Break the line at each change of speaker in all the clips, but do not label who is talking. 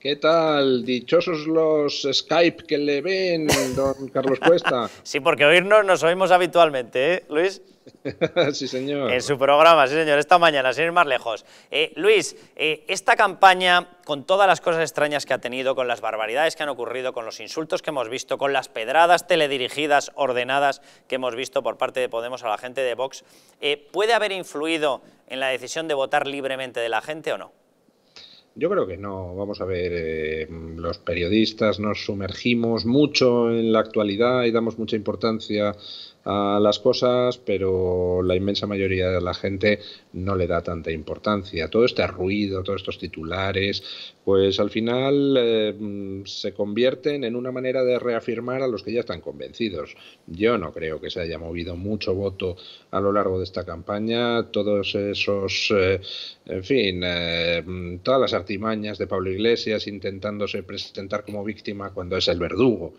¿Qué tal? Dichosos los Skype que le ven, don Carlos Cuesta. sí, porque oírnos nos oímos habitualmente, ¿eh, Luis? sí, señor. En su programa, sí, señor, esta mañana, sin ir más lejos. Eh, Luis, eh, esta campaña, con todas las cosas extrañas que ha tenido, con las barbaridades que han ocurrido, con los insultos que hemos visto, con las pedradas teledirigidas, ordenadas que hemos visto por parte de Podemos a la gente de Vox, eh, ¿puede haber influido en la decisión de votar libremente de la gente o no?
Yo creo que no. Vamos a ver, eh, los periodistas nos sumergimos mucho en la actualidad y damos mucha importancia a las cosas, pero la inmensa mayoría de la gente no le da tanta importancia. Todo este ruido, todos estos titulares, pues al final eh, se convierten en una manera de reafirmar a los que ya están convencidos. Yo no creo que se haya movido mucho voto a lo largo de esta campaña. Todos esos, eh, en fin, eh, todas las artimañas de Pablo Iglesias intentándose presentar como víctima cuando es el verdugo.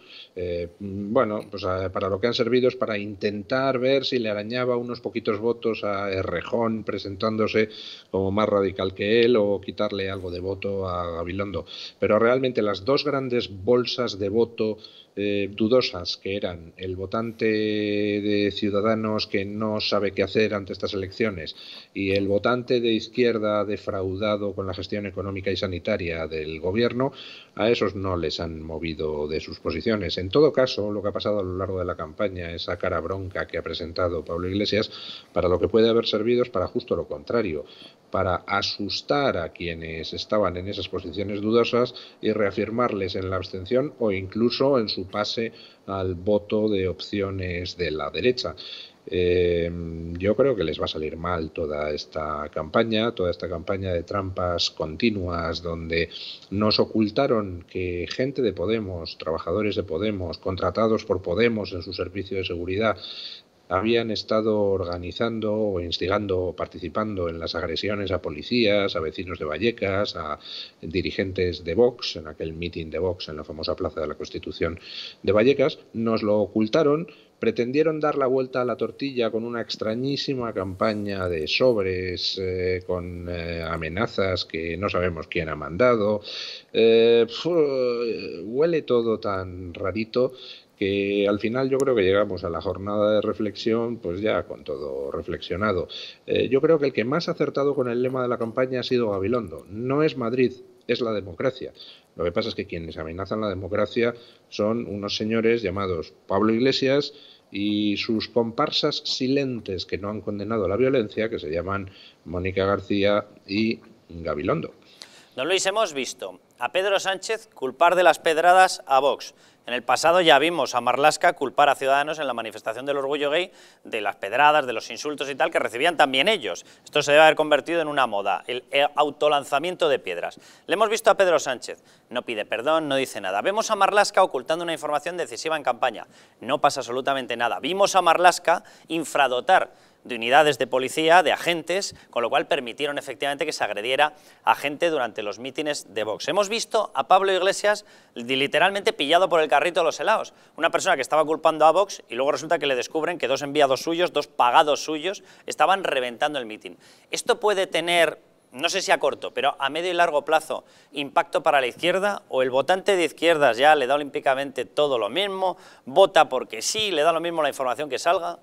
bueno, pues para lo que han servido es para intentar intentar ver si le arañaba unos poquitos votos a Errejón presentándose como más radical que él o quitarle algo de voto a Gabilondo. Pero realmente las dos grandes bolsas de voto eh, dudosas que eran el votante de ciudadanos que no sabe qué hacer ante estas elecciones y el votante de izquierda defraudado con la gestión económica y sanitaria del gobierno, a esos no les han movido de sus posiciones. En todo caso, lo que ha pasado a lo largo de la campaña, es a cara bronca que ha presentado Pablo Iglesias, para lo que puede haber servido es para justo lo contrario, para asustar a quienes estaban en esas posiciones dudosas y reafirmarles en la abstención o incluso en su pase al voto de opciones de la derecha. Eh, yo creo que les va a salir mal toda esta campaña, toda esta campaña de trampas continuas donde nos ocultaron que gente de Podemos, trabajadores de Podemos, contratados por Podemos en su servicio de seguridad, habían estado organizando o instigando o participando en las agresiones a policías, a vecinos de Vallecas, a dirigentes de Vox, en aquel mitin de Vox en la famosa Plaza de la Constitución de Vallecas, nos lo ocultaron pretendieron dar la vuelta a la tortilla con una extrañísima campaña de sobres, eh, con eh, amenazas que no sabemos quién ha mandado. Eh, huele todo tan rarito que al final yo creo que llegamos a la jornada de reflexión, pues ya con todo reflexionado. yo creo que el que más ha acertado con el lema de la campaña ha sido Gabilondo. No es Madrid, es la democracia. Lo que pasa es que quienes amenazan la democracia son unos señores llamados Pablo Iglesias y sus comparsas silentes que no han condenado la violencia, que se llaman Mónica García y Gabilondo.
No lo hemos visto a Pedro Sánchez culpar de las pedradas a Vox. En el pasado ya vimos a Marlaska culpar a ciudadanos en la manifestación del orgullo gay de las pedradas, de los insultos y tal que recibían también ellos. Esto se debe haber convertido en una moda, el eh, autolanzamiento de piedras. Le hemos visto a Pedro Sánchez, no pide perdón, no dice nada. Vemos a Marlaska ocultando una información decisiva en campaña. No pasa absolutamente nada. Vimos a Marlaska infradotar de unidades de policía, de agentes, con lo cual permitieron efectivamente que se agrediera a gente durante los mítines de Vox. Hemos visto a Pablo Iglesias literalmente pillado por el carrito de los helados, una persona que estaba culpando a Vox y luego resulta que le descubren que dos enviados suyos, dos pagados suyos, estaban reventando el mítin. Esto puede tener no sé si a corto, pero a medio y largo plazo, impacto para la izquierda o el votante de izquierdas ya le da olímpicamente todo lo mismo, vota porque sí, le da lo mismo la información que salga?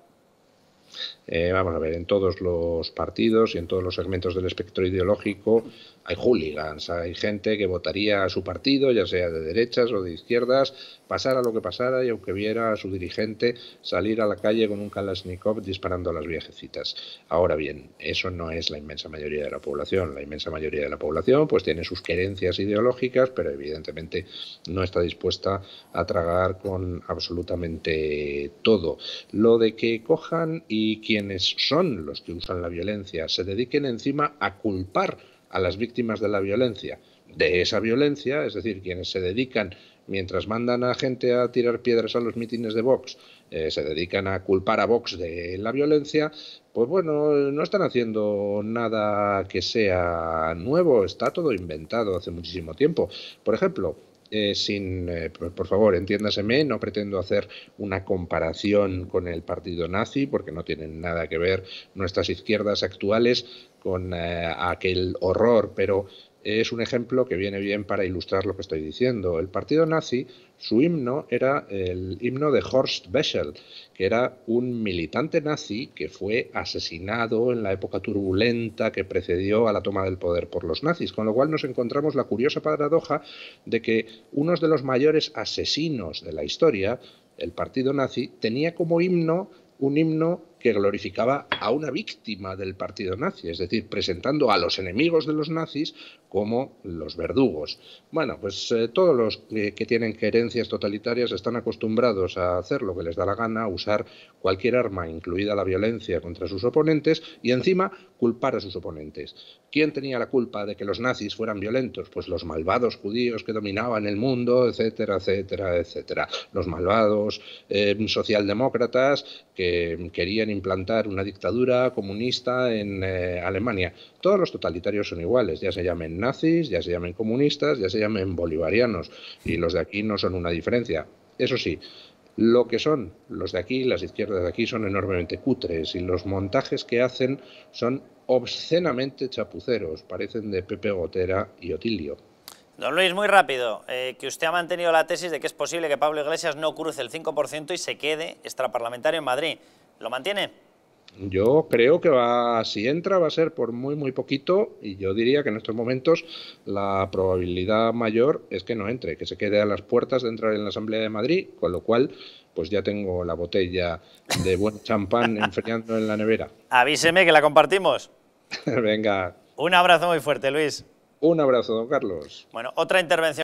Eh, vamos a ver, en todos los partidos y en todos los segmentos del espectro ideológico hay hooligans, hay gente que votaría a su partido, ya sea de derechas o de izquierdas, pasara lo que pasara y aunque viera a su dirigente salir a la calle con un Kalashnikov disparando a las viejecitas. Ahora bien, eso no es la inmensa mayoría de la población. La inmensa mayoría de la población pues tiene sus querencias ideológicas, pero evidentemente no está dispuesta a tragar con absolutamente todo. Lo de que cojan y quienes son los que usan la violencia se dediquen encima a culpar a las víctimas de la violencia de esa violencia, es decir, quienes se dedican, mientras mandan a gente a tirar piedras a los mítines de Vox, eh, se dedican a culpar a Vox de la violencia, pues bueno, no están haciendo nada que sea nuevo, está todo inventado hace muchísimo tiempo. Por ejemplo, eh, sin, eh, por favor, entiéndaseme, no pretendo hacer una comparación con el partido nazi, porque no tienen nada que ver nuestras izquierdas actuales con eh, aquel horror, pero es un ejemplo que viene bien para ilustrar lo que estoy diciendo. El partido nazi, su himno era el himno de Horst Bessel, que era un militante nazi que fue asesinado en la época turbulenta que precedió a la toma del poder por los nazis, con lo cual nos encontramos la curiosa paradoja de que uno de los mayores asesinos de la historia, el partido nazi, tenía como himno un himno que glorificaba a una víctima del partido nazi, es decir, presentando a los enemigos de los nazis como los verdugos. Bueno, pues eh, todos los que, tienen querencias totalitarias están acostumbrados a hacer lo que les da la gana, usar cualquier arma, incluida la violencia, contra sus oponentes y encima culpar a sus oponentes. ¿Quién tenía la culpa de que los nazis fueran violentos? Pues los malvados judíos que dominaban el mundo, etcétera, etcétera, etcétera. Los malvados eh, socialdemócratas que querían implantar una dictadura comunista en eh, Alemania. Todos los totalitarios son iguales, ya se llamen nazis, ya se llamen comunistas, ya se llamen bolivarianos, y los de aquí no son una diferencia. Eso sí, lo que son los de aquí, las izquierdas de aquí, son enormemente cutres y los montajes que hacen son obscenamente chapuceros, parecen de Pepe Gotera y Otilio. Don Luis,
muy rápido, eh, que usted ha mantenido la tesis de que es posible que Pablo Iglesias no cruce el 5% y se quede extraparlamentario en Madrid. ¿Lo mantiene?
Yo creo que va, si entra va a ser por muy muy poquito y yo diría que en estos momentos la probabilidad mayor es que no entre, que se quede a las puertas de entrar en la Asamblea de Madrid, con lo cual pues ya tengo la botella de buen champán enfriando en la nevera.
Avíseme que la compartimos.
Venga.
Un abrazo muy fuerte, Luis. Un abrazo, don Carlos. Bueno, otra intervención.